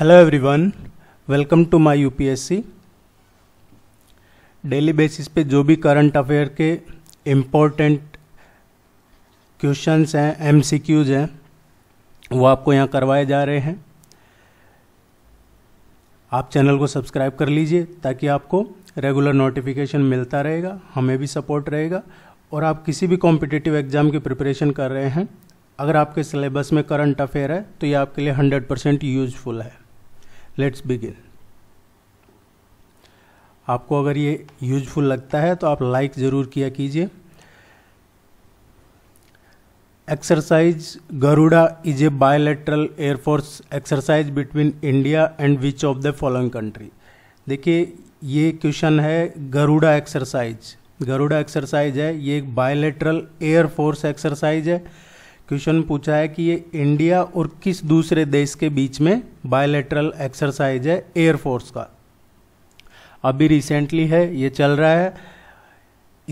hello everyone welcome to my UPSC daily basis पे जो भी करंट अफेयर के इम्पोर्टेंट क्वेश्चंस हैं एमसीक्यूज हैं वो आपको यहाँ करवाए जा रहे हैं आप चैनल को सब्सक्राइब कर लीजिए ताकि आपको रेगुलर नोटिफिकेशन मिलता रहेगा हमें भी सपोर्ट रहेगा और आप किसी भी कॉम्पिटिटिव एग्ज़ाम की प्रिपरेशन कर रहे हैं अगर आपके सिलेबस में करंट अफेयर है तो ये आपके लिए 100 परसेंट यूजफुल है लेट्स बिगिन आपको अगर ये यूजफुल लगता है तो आप लाइक ज़रूर किया कीजिए exercise Garuda is a bilateral air force exercise between India and which of the following country देखिए ये क्वेश्चन है गरुड़ा एक्सरसाइज गरुड़ा एक्सरसाइज है ये एक बायोलेट्रल एयरफोर्स एक्सरसाइज है क्वेश्चन पूछा है कि ये इंडिया और किस दूसरे देश के बीच में बायोलेटरल एक्सरसाइज है एयरफोर्स का अभी रिसेंटली है ये चल रहा है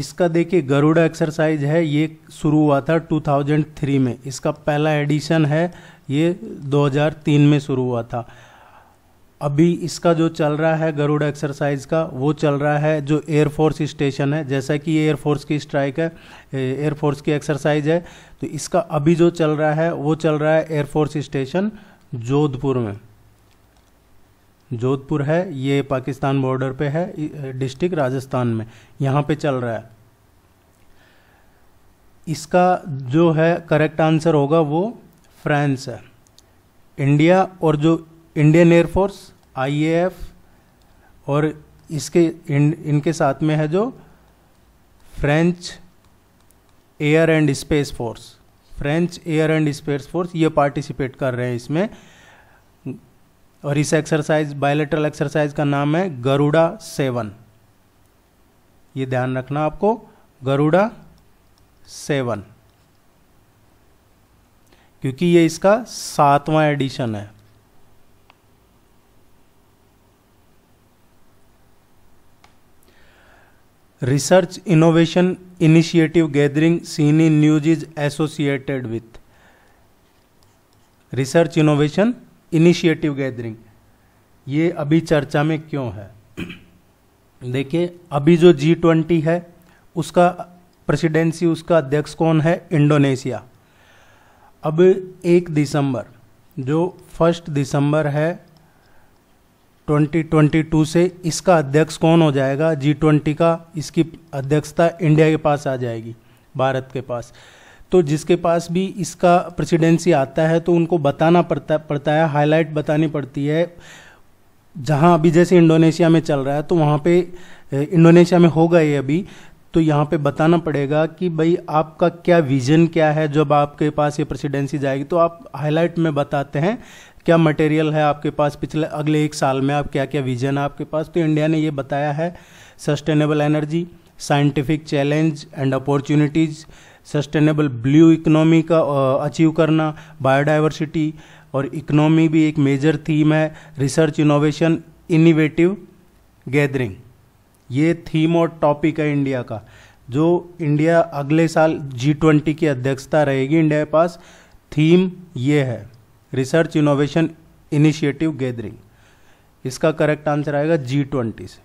इसका देखिए गरुड़ा एक्सरसाइज है ये शुरू हुआ था 2003 में इसका पहला एडिशन है ये 2003 में शुरू हुआ था अभी इसका जो चल रहा है गरुड़ एक्सरसाइज का वो चल रहा है जो एयरफोर्स स्टेशन है जैसा कि एयरफोर्स की स्ट्राइक है एयरफोर्स की एक्सरसाइज है तो इसका अभी जो चल रहा है वो चल रहा है एयरफोर्स स्टेशन जोधपुर में जोधपुर है ये पाकिस्तान बॉर्डर पे है डिस्ट्रिक्ट राजस्थान में यहाँ पे चल रहा है इसका जो है करेक्ट आंसर होगा वो फ्रांस है इंडिया और जो इंडियन एयरफोर्स आईएएफ और इसके इन इनके साथ में है जो French air and space force French air and space force ये पार्टिसिपेट कर रहे हैं इसमें और इस एक्सरसाइज बायोलेटरल एक्सरसाइज का नाम है गरुड़ा सेवन ये ध्यान रखना आपको गरुड़ा सेवन क्योंकि ये इसका सातवां एडिशन है research innovation initiative gathering seen in news is associated with research innovation initiative gathering ये अभी चर्चा में क्यों है देखिए अभी जो जी ट्वेंटी है उसका प्रेसिडेंसी उसका अध्यक्ष कौन है इंडोनेशिया अब एक दिसंबर जो फर्स्ट दिसंबर है 2022 से इसका अध्यक्ष कौन हो जाएगा जी ट्वेंटी का इसकी अध्यक्षता इंडिया के पास आ जाएगी भारत के पास तो जिसके पास भी इसका प्रेसिडेंसी आता है तो उनको बताना पड़ता पड़ता है हाईलाइट बतानी पड़ती है जहाँ अभी जैसे इंडोनेशिया में चल रहा है तो वहाँ पे इंडोनेशिया में होगा ये अभी तो यहाँ पे बताना पड़ेगा कि भाई आपका क्या विजन क्या है जब आपके पास ये प्रेसिडेंसी जाएगी तो आप हाईलाइट में बताते हैं क्या मटेरियल है आपके पास पिछले अगले एक साल में आप क्या क्या विजन है आपके पास तो इंडिया ने ये बताया है sustainable energy scientific challenge and opportunities sustainable blue economy का अचीव करना बायोडाइवर्सिटी और इकोनॉमी भी एक मेजर थीम है रिसर्च इनोवेशन इनिवेटिव गैदरिंग ये थीम और टॉपिक है इंडिया का जो इंडिया अगले साल जी ट्वेंटी की अध्यक्षता रहेगी इंडिया के पास थीम ये है रिसर्च इनोवेशन इनिशिएटिव गैदरिंग इसका करेक्ट आंसर आएगा जी ट्वेंटी से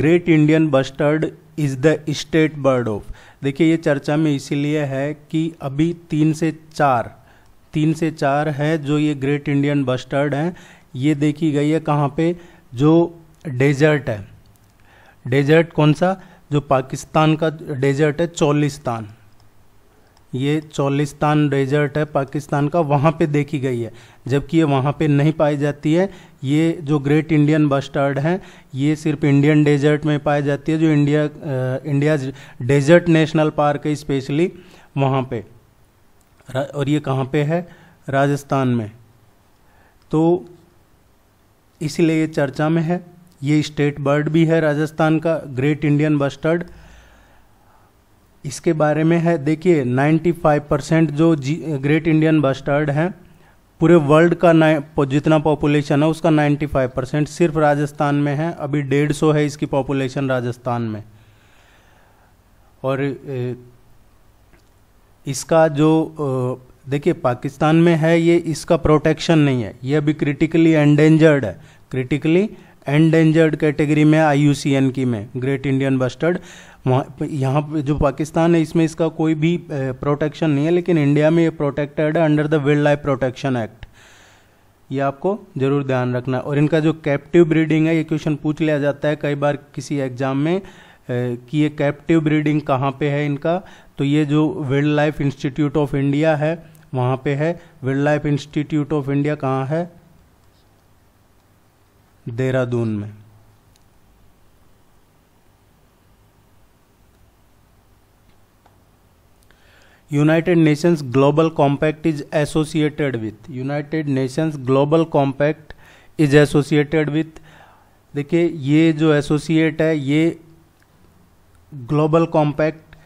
great Indian bustard is the state bird of देखिए ये चर्चा में इसीलिए है कि अभी तीन से चार तीन से चार है जो ये ग्रेट इंडियन बस्टर्ड हैं ये देखी गई है कहाँ पे जो डेजर्ट है डेजर्ट कौन सा जो पाकिस्तान का डेजर्ट है चौलिस्तान ये चौलिस्तान डेजर्ट है पाकिस्तान का वहाँ पे देखी गई है जबकि ये वहाँ पे नहीं पाई जाती है ये जो ग्रेट इंडियन बस्टर्ड है ये सिर्फ इंडियन डेजर्ट में पाई जाती है जो India India desert national park है स्पेशली वहाँ पे और ये कहाँ पे है राजस्थान में तो इसलिए ये चर्चा में है ये स्टेट बर्ड भी है राजस्थान का ग्रेट इंडियन बस्टर्ड इसके बारे में है देखिए 95 परसेंट जो ग्रेट इंडियन बस्टर्ड हैं पूरे वर्ल्ड का जितना पॉपुलेशन है उसका 95 परसेंट सिर्फ राजस्थान में है अभी डेढ़ सौ है इसकी पॉपुलेशन राजस्थान में और इसका जो देखिए पाकिस्तान में है ये इसका प्रोटेक्शन नहीं है ये अभी क्रिटिकली एंडेंजर्ड है क्रिटिकली एंडेंजर्ड कैटेगरी में आई की में ग्रेट इंडियन बस्टर्ड वहाँ यहाँ जो पाकिस्तान है इसमें इसका कोई भी प्रोटेक्शन नहीं है लेकिन इंडिया में ये प्रोटेक्टेड है under the wild life protection act ये आपको जरूर ध्यान रखना है और इनका जो कैप्टिव ब्रीडिंग है ये क्वेश्चन पूछ लिया जाता है कई बार किसी एग्जाम में कि ये कैप्टिव ब्रीडिंग कहाँ पे है इनका तो ये जो wild life institute of India है वहाँ पे है wild life institute of India कहाँ है देहरादून में United Nations global compact is associated with United Nations global compact is associated with देखिए ये जो एसोसिएट है ये ग्लोबल कॉम्पैक्ट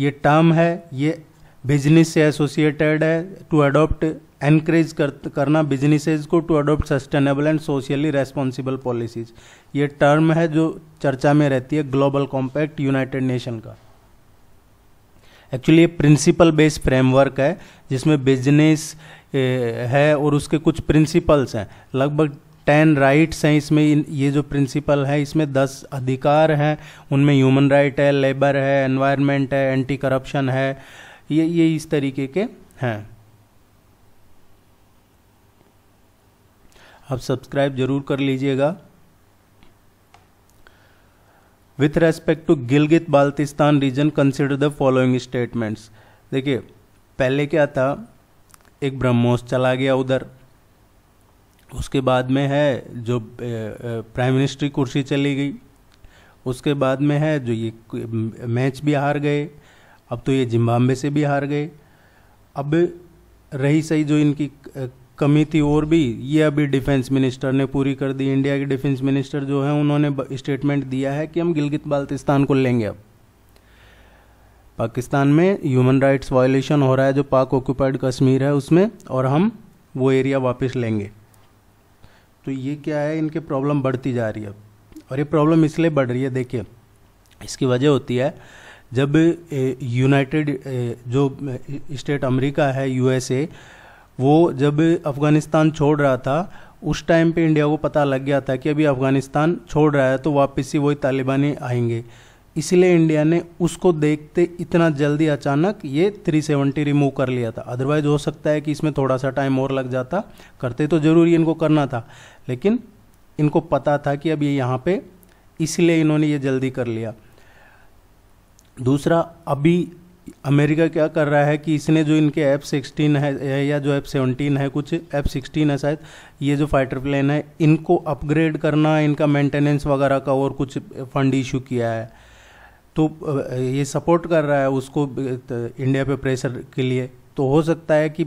ये टर्म है ये बिजनेस से एसोसिएटेड है टू अडॉप्ट एनकरेज कर, करना बिजनेसेस को to adopt sustainable and socially responsible policies ये टर्म है जो चर्चा में रहती है ग्लोबल कॉम्पैक्ट यूनाइटेड नेशन का एक्चुअली ये प्रिंसिपल बेस्ड फ्रेमवर्क है जिसमें बिजनेस है और उसके कुछ प्रिंसिपल्स हैं लगभग टेन राइट्स हैं इसमें ये जो प्रिंसिपल है इसमें दस अधिकार हैं उनमें ह्यूमन राइट है लेबर है एनवायरमेंट है एंटी करप्शन है ये ये इस तरीके के हैं आप सब्सक्राइब जरूर कर लीजिएगा with respect to Gilgit Baltistan region consider the following statements देखिए पहले क्या था एक ब्रह्मोस चला गया उधर उसके बाद में है जो प्राइम मिनिस्ट्री कुर्सी चली गई उसके बाद में है जो ये मैच भी हार गए अब तो ये जिम्बाब्वे से भी हार गए अब रही सही जो इनकी कमी थी और भी ये अभी डिफेंस मिनिस्टर ने पूरी कर दी इंडिया के डिफेंस मिनिस्टर जो है उन्होंने स्टेटमेंट दिया है कि हम गिलगित बाल्तिस्तान को लेंगे अब पाकिस्तान में ह्यूमन राइट्स वायलेशन हो रहा है जो पाक ऑक्यूपाइड कश्मीर है उसमें और हम वो एरिया वापस लेंगे तो ये क्या है इनके प्रॉब्लम बढ़ती जा रही है और ये प्रॉब्लम इसलिए बढ़ रही है देखिए इसकी वजह होती है जब यूनाइटेड जो स्टेट अमेरिका है यूएसए वो जब अफगानिस्तान छोड़ रहा था उस टाइम पे इंडिया को पता लग गया था कि अभी अफगानिस्तान छोड़ रहा है तो वापस ही वही तालिबानी आएंगे इसलिए इंडिया ने उसको देखते इतना जल्दी अचानक ये 370 रिमूव कर लिया था अदरवाइज हो सकता है कि इसमें थोड़ा सा टाइम और लग जाता करते तो ज़रूरी इनको करना था लेकिन इनको पता था कि अब ये यहाँ पे इसलिए इन्होंने ये जल्दी कर लिया दूसरा अभी अमेरिका क्या कर रहा है कि इसने जो इनके एफ सिक्सटीन है या जो एफ सेवनटीन है कुछ एफ सिक्सटीन है शायद ये जो फाइटर प्लेन है इनको अपग्रेड करना इनका मेंटेनेंस वगैरह का और कुछ फंड इशू किया है तो ये सपोर्ट कर रहा है उसको इंडिया पे प्रेशर के लिए तो हो सकता है कि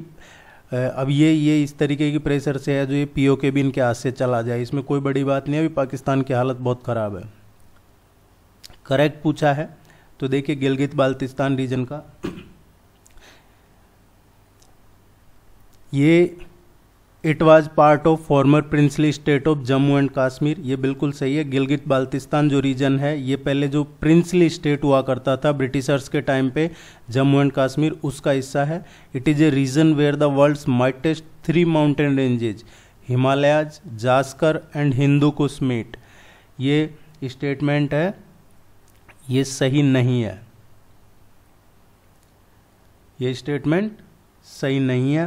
अब ये ये इस तरीके की प्रेशर से है जो ये पीओ के भी इनके हाथ से चला जाए इसमें कोई बड़ी बात नहीं अभी पाकिस्तान की हालत बहुत ख़राब है करेक्ट पूछा है तो देखिए गिलगित बाल्तिस्तान रीजन का ये it was part of former princely state of Jammu and Kashmir ये बिल्कुल सही है गिलगित बाल्तिस्तान जो रीजन है ये पहले जो प्रिंसली स्टेट हुआ करता था ब्रिटिशर्स के टाइम पे जम्मू एंड कश्मीर उसका हिस्सा है it is a region where the world's mightiest three mountain ranges Himalayas Zanskar and Hindu Kush ये स्टेटमेंट है ये सही नहीं है ये स्टेटमेंट सही नहीं है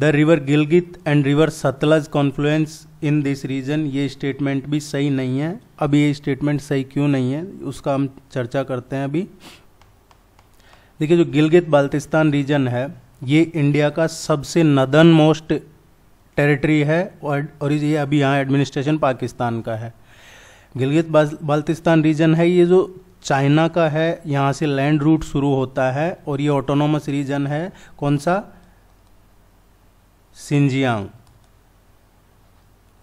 the river Gilgit and river Sutlej confluence in this region ये स्टेटमेंट भी सही नहीं है अब ये स्टेटमेंट सही क्यों नहीं है उसका हम चर्चा करते हैं अभी देखिए जो गिलगित बाल्टिस्तान रीजन है ये इंडिया का सबसे नदन मोस्ट टेरिटरी है और और ये अभी यहाँ एडमिनिस्ट्रेशन पाकिस्तान का है गिलगित बाल्तिस्तान रीजन है ये जो चाइना का है यहाँ से लैंड रूट शुरू होता है और ये ऑटोनोमस रीजन है कौन सा सिंजियांग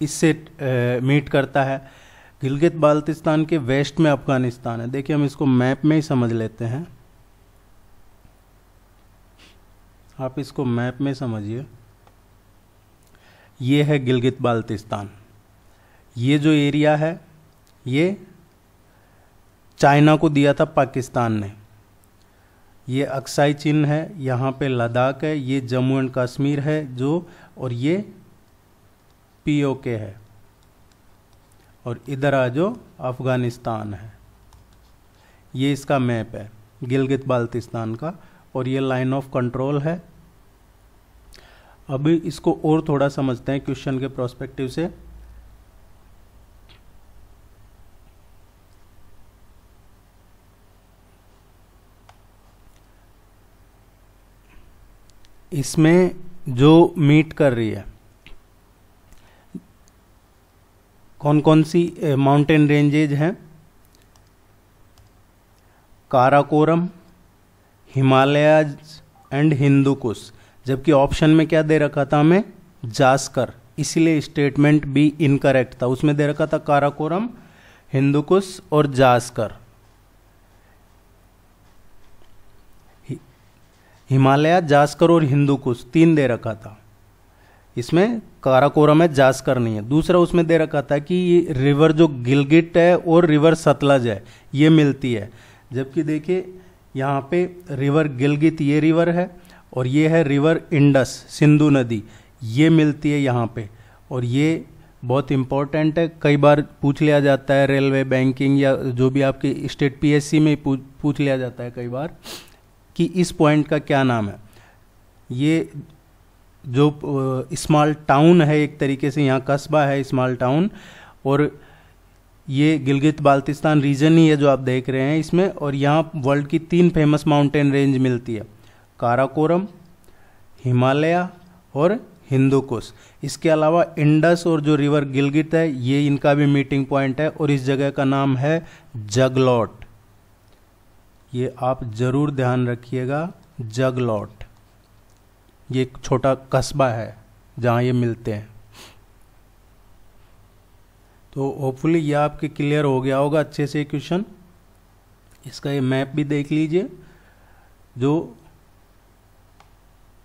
इससे मीट करता है गिलगित बाल्तिस्तान के वेस्ट में अफगानिस्तान है देखिए हम इसको मैप में ही समझ लेते हैं आप इसको मैप में समझिए ये है गिलगित बाल्तिस्तान ये जो एरिया है ये चाइना को दिया था पाकिस्तान ने ये अक्साई चिन्ह है यहाँ पे लद्दाख है ये जम्मू एंड कश्मीर है जो और ये पीओके है और इधर आ जो अफ़गानिस्तान है ये इसका मैप है गिलगित बाल्तिस्तान का और ये लाइन ऑफ कंट्रोल है अभी इसको और थोड़ा समझते हैं क्वेश्चन के प्रोस्पेक्टिव से इसमें जो मीट कर रही है कौन कौन सी माउंटेन रेंजेज हैं काराकोरम हिमालयाज एंड हिंदू कुश जबकि ऑप्शन में क्या दे रखा था हमें जास्कर इसलिए स्टेटमेंट बी इनकरेक्ट था उसमें दे रखा था काराकोरम हिंदू कुश और जास्कर हिमालय जास्कर और हिंदू कुश तीन दे रखा था इसमें काराकोरम में जास्कर नहीं है दूसरा उसमें दे रखा था कि रिवर जो गिलगिट है और रिवर सतलज है ये मिलती है जबकि देखिए यहाँ पे रिवर गिलगित ये रिवर है और ये है रिवर इंडस सिंधु नदी ये मिलती है यहाँ पे और ये बहुत इम्पॉर्टेंट है कई बार पूछ लिया जाता है रेलवे बैंकिंग या जो भी आपके स्टेट पीएससी में पूछ पूछ लिया जाता है कई बार कि इस पॉइंट का क्या नाम है ये जो स्मॉल टाउन है एक तरीके से यहाँ कस्बा है स्मॉल टाउन और ये गिलगित बाल्तिस्तान रीजन ही है जो आप देख रहे हैं इसमें और यहाँ वर्ल्ड की तीन फेमस माउंटेन रेंज मिलती है काराकोरम हिमालय और हिंदूकुश इसके अलावा इंडस और जो रिवर गिलगित है ये इनका भी मीटिंग पॉइंट है और इस जगह का नाम है जगलॉट ये आप ज़रूर ध्यान रखिएगा जगलॉट ये एक छोटा कस्बा है जहाँ ये मिलते हैं तो होपफुली ये आपके क्लियर हो गया होगा अच्छे से क्वेश्चन इसका ये मैप भी देख लीजिए जो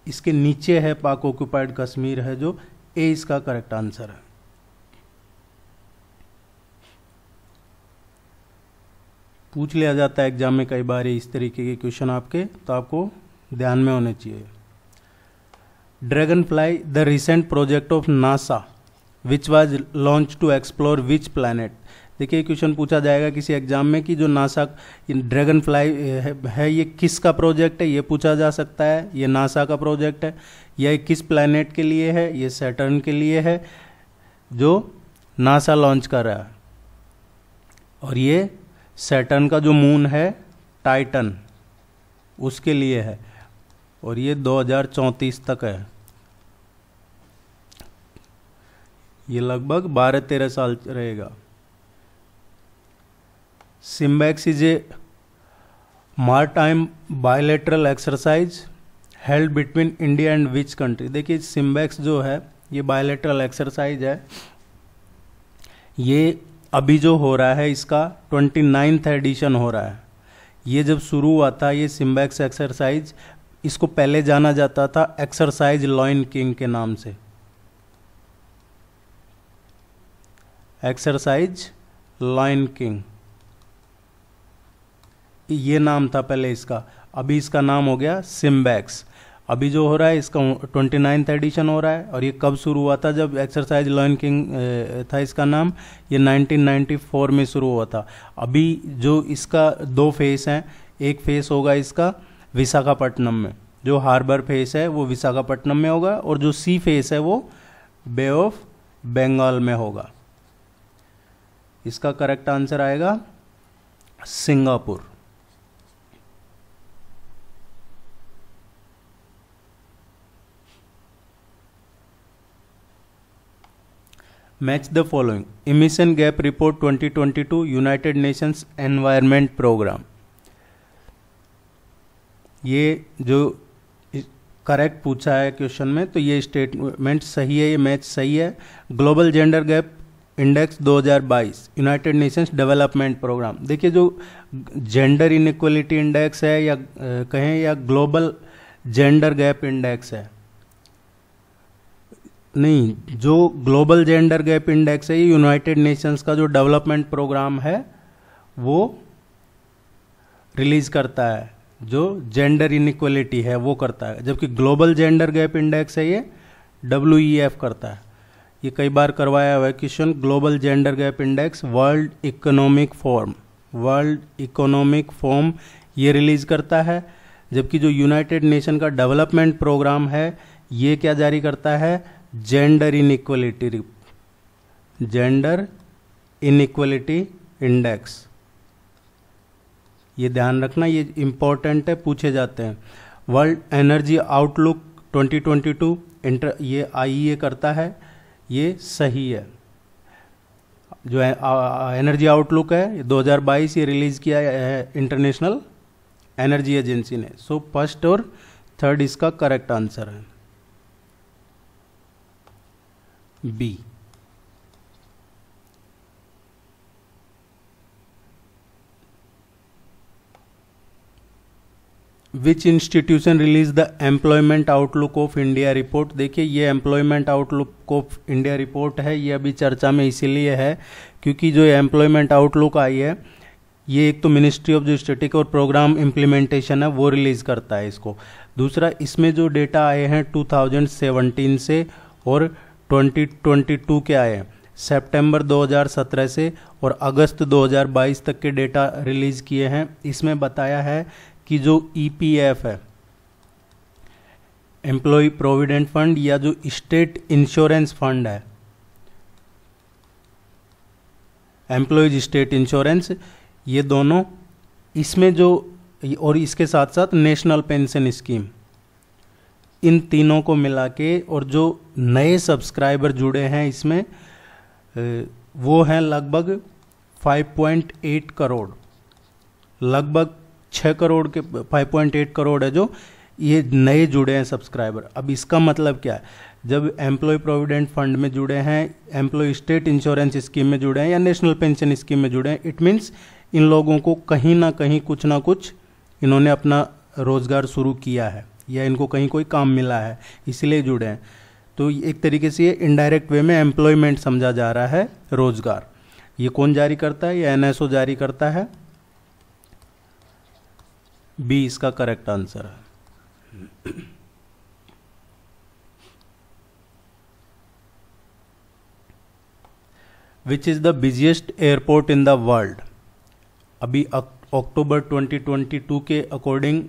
इसके नीचे है पाक ऑक्यूपाइड कश्मीर है जो ए इसका करेक्ट आंसर है पूछ लिया जाता है एग्जाम में कई बार इस तरीके के क्वेश्चन आपके तो आपको ध्यान में होने चाहिए dragonfly the recent project of NASA which was launch to explore which planet देखिए क्वेश्चन पूछा जाएगा किसी एग्जाम में कि जो नासा ड्रैगन फ्लाई है, ये किसका प्रोजेक्ट है ये पूछा जा सकता है ये नासा का प्रोजेक्ट है यह किस प्लानट के लिए है ये सैटर्न के लिए है जो नासा लॉन्च कर रहा है और ये सैटर्न का जो मून है टाइटन उसके लिए है और ये 2034 तक है ये लगभग बारह तेरह साल रहेगा SIMBEX is a maritime bilateral exercise held between India and which country देखिए सिम्बैक्स जो है ये बायोलेटरल एक्सरसाइज है ये अभी जो हो रहा है इसका ट्वेंटी नाइन्थ एडिशन हो रहा है ये जब शुरू हुआ था ये सिम्बैक्स एक्सरसाइज इसको पहले जाना जाता था एक्सरसाइज लॉइन किंग के नाम से एक्सरसाइज लॉइन किंग ये नाम था पहले इसका अभी इसका नाम हो गया सिम्बैक्स अभी जो हो रहा है इसका ट्वेंटी नाइन्थ एडिशन हो रहा है और ये कब शुरू हुआ था जब एक्सरसाइज लर्न किंग था इसका नाम ये 1994 में शुरू हुआ था अभी जो इसका दो फेस हैं एक फेस होगा इसका विशाखापट्टनम में जो हार्बर फेस है वो विशाखापट्टनम में होगा और जो सी फेस है वो बे ऑफ बंगाल में होगा इसका करेक्ट आंसर आएगा Singapore Match the following Emission Gap Report 2022 United Nations Environment Program ये जो करेक्ट पूछा है क्वेश्चन में तो ये स्टेटमेंट सही है ये मैच सही है global gender gap index 2022 United Nations development programme देखिए जो जेंडर इनक्वलिटी इंडेक्स है या कहें या ग्लोबल जेंडर गैप इंडेक्स है नहीं जो ग्लोबल जेंडर गैप इंडेक्स है यूनाइटेड नेशंस का जो डेवलपमेंट प्रोग्राम है वो रिलीज करता है जो जेंडर इनिक्वलिटी है वो करता है जबकि ग्लोबल जेंडर गैप इंडेक्स है ये डब्ल्यू e करता है ये कई बार करवाया हुआ है question global gender gap index World Economic Forum World Economic Forum ये रिलीज़ करता है जबकि जो यूनाइटेड नेशन का डेवलपमेंट प्रोग्राम है ये क्या जारी करता है gender inequality gender inequality index ये ध्यान रखना ये इम्पोर्टेंट है पूछे जाते हैं वर्ल्ड एनर्जी आउटलुक 2022 इंटर ये आई e करता है ये सही है जो एनर्जी आउटलुक है 2022 ये रिलीज किया है इंटरनेशनल एनर्जी एजेंसी ने सो फर्स्ट और थर्ड इसका करेक्ट आंसर है B which institution release the employment outlook of India report देखिए ये employment outlook of India report है ये अभी चर्चा में इसीलिए है क्योंकि जो एम्प्लॉयमेंट आउटलुक आई है ये एक तो मिनिस्ट्री ऑफ जो स्टेटिक और प्रोग्राम इम्प्लीमेंटेशन है वो रिलीज़ करता है इसको दूसरा इसमें जो डेटा आए हैं 2017 से और 2022 के आए सितंबर 2017 से और अगस्त 2022 तक के डेटा रिलीज किए हैं इसमें बताया है कि जो ईपीएफ e है एम्प्लॉय प्रोविडेंट फंड या जो स्टेट इंश्योरेंस फंड है एम्प्लॉयज स्टेट इंश्योरेंस ये दोनों इसमें जो और इसके साथ साथ नेशनल पेंशन स्कीम इन तीनों को मिला के और जो नए सब्सक्राइबर जुड़े हैं इसमें वो हैं लगभग 5.8 करोड़ लगभग 6 करोड़ के 5.8 करोड़ है जो ये नए जुड़े हैं सब्सक्राइबर अब इसका मतलब क्या है जब एम्प्लॉय प्रोविडेंट फंड में जुड़े हैं एम्प्लॉय स्टेट इंश्योरेंस स्कीम में जुड़े हैं या नेशनल पेंशन स्कीम में जुड़े हैं इट मीन्स इन लोगों को कहीं ना कहीं कुछ ना कुछ इन्होंने अपना रोज़गार शुरू किया है या इनको कहीं कोई काम मिला है इसलिए जुड़े हैं तो एक तरीके से ये इनडायरेक्ट वे में एम्प्लॉयमेंट समझा जा रहा है रोजगार ये कौन जारी करता है ये एन जारी करता है बी इसका करेक्ट आंसर है which is the busiest airport in the world अभी अक्टूबर 2022 के अकॉर्डिंग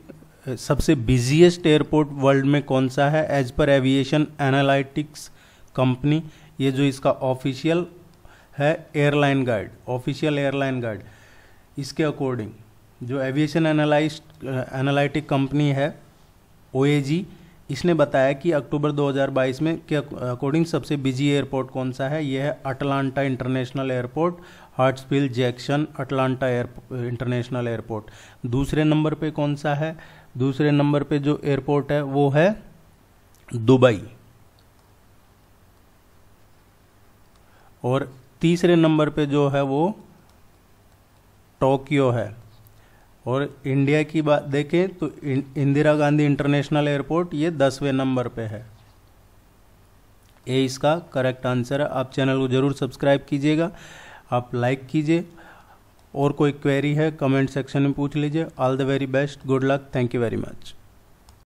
सबसे बिजिएस्ट एयरपोर्ट वर्ल्ड में कौन सा है as per aviation analytics company ये जो इसका ऑफिशियल है airline guide official airline guide इसके अकॉर्डिंग जो एविएशन एनालाइस्ट एनालिटिक कंपनी है ओ इसने बताया कि अक्टूबर 2022 में के अकॉर्डिंग सबसे बिजी एयरपोर्ट कौन सा है यह है Atlanta international airport Hartsfield Jackson Atlanta air international airport दूसरे नंबर पे कौन सा है दूसरे नंबर पे जो एयरपोर्ट है वो है दुबई और तीसरे नंबर पे जो है वो टोक्यो है और इंडिया की बात देखें तो इंदिरा गांधी इंटरनेशनल एयरपोर्ट ये दसवें नंबर पे है ये इसका करेक्ट आंसर है आप चैनल को ज़रूर सब्सक्राइब कीजिएगा आप लाइक कीजिए और कोई क्वेरी है कमेंट सेक्शन में पूछ लीजिए all the very best good luck thank you very much